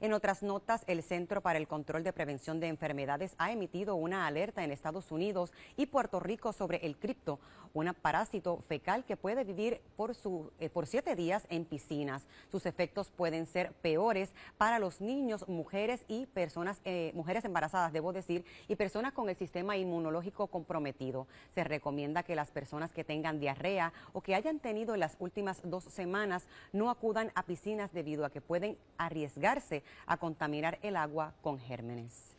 En otras notas, el Centro para el Control de Prevención de Enfermedades ha emitido una alerta en Estados Unidos y Puerto Rico sobre el cripto, un parásito fecal que puede vivir por, su, eh, por siete días en piscinas. Sus efectos pueden ser peores para los niños, mujeres y personas, eh, mujeres embarazadas, debo decir, y personas con el sistema inmunológico comprometido. Se recomienda que las personas que tengan diarrea o que hayan tenido en las últimas dos semanas no acudan a piscinas debido a que pueden arriesgarse a contaminar el agua con gérmenes.